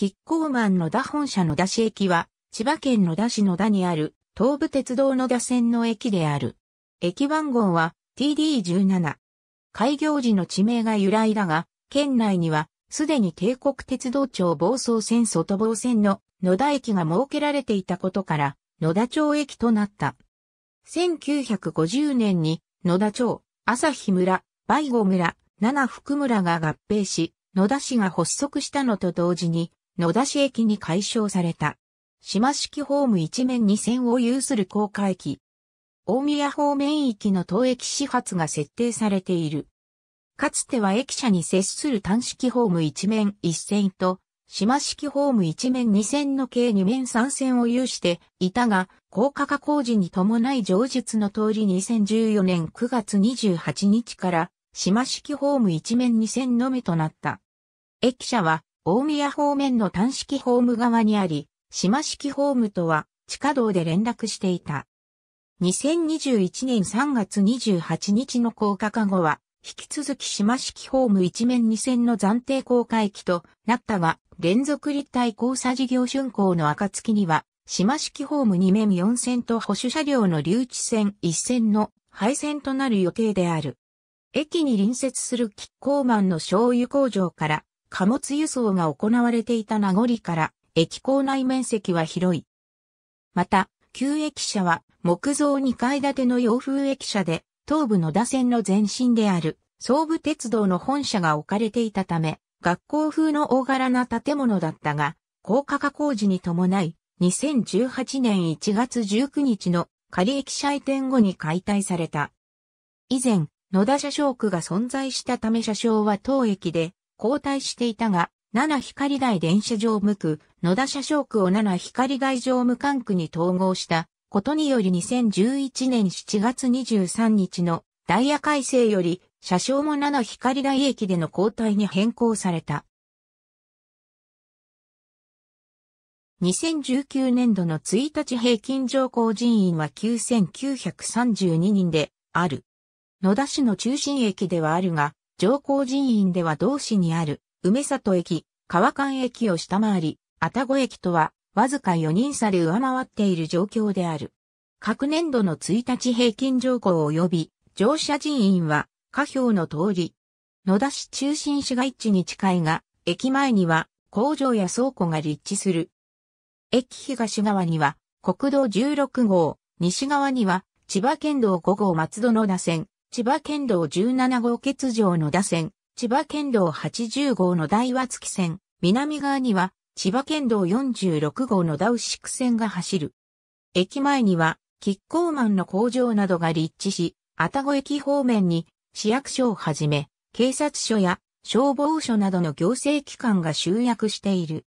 キッコーマンの田本社の田市駅は、千葉県野田市の田にある、東武鉄道の田線の駅である。駅番号は TD17。開業時の地名が由来だが、県内には、すでに帝国鉄道庁房総線外房線の野田駅が設けられていたことから、野田町駅となった。1950年に野田町、朝日村、梅ゴ村、七福村が合併し、野田市が発足したのと同時に、野田市駅に解消された。島式ホーム一面二線を有する高架駅。大宮方面きの当駅始発が設定されている。かつては駅舎に接する単式ホーム一面一線と、島式ホーム一面二線の計二面三線を有していたが、高架化工事に伴い上述の通り2014年9月28日から、島式ホーム一面二線のみとなった。駅舎は大宮方面の単式ホーム側にあり、島式ホームとは地下道で連絡していた。2021年3月28日の高架化後は、引き続き島式ホーム一面二線の暫定公開駅となったが、連続立体交差事業竣工の暁には、島式ホーム2面4線と保守車両の留置線1線の廃線となる予定である。駅に隣接するキッコーマンの醤油工場から貨物輸送が行われていた名残から、駅構内面積は広い。また、旧駅舎は木造2階建ての洋風駅舎で、東部野田線の前身である、総武鉄道の本社が置かれていたため、学校風の大柄な建物だったが、高架化工事に伴い、2018年1月19日の仮駅舎移転後に解体された。以前、野田車掌区が存在したため車掌は当駅で交代していたが、七光台電車上務区、野田車掌区を七光台上無管区に統合したことにより2011年7月23日のダイヤ改正より車掌も七光台駅での交代に変更された。2019年度の1日平均乗降人員は9932人である。野田市の中心駅ではあるが、上皇寺院では同市にある梅里駅、川間駅を下回り、愛宕駅とはわずか4人差で上回っている状況である。各年度の1日平均乗降及び乗車人員は下表の通り。野田市中心市街地に近いが、駅前には工場や倉庫が立地する。駅東側には国道16号、西側には千葉県道5号松戸野田線、千葉県道17号欠場の打線、千葉県道80号の大和月線、南側には千葉県道46号のダウシク線が走る。駅前には、キッコーマンの工場などが立地し、愛宕駅方面に市役所をはじめ、警察署や消防署などの行政機関が集約している。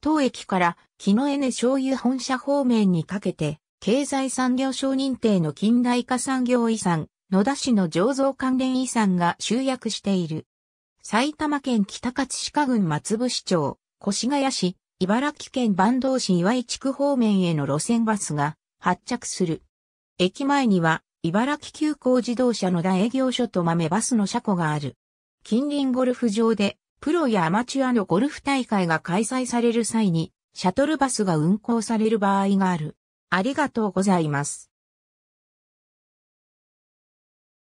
当駅から木の根醤油本社方面にかけて、経済産業省認定の近代化産業遺産、野田市の醸造関連遺産が集約している。埼玉県北葛飾郡松伏町、越谷市、茨城県坂東市岩井地区方面への路線バスが発着する。駅前には、茨城急行自動車の田営業所と豆バスの車庫がある。近隣ゴルフ場で、プロやアマチュアのゴルフ大会が開催される際に、シャトルバスが運行される場合がある。ありがとうございます。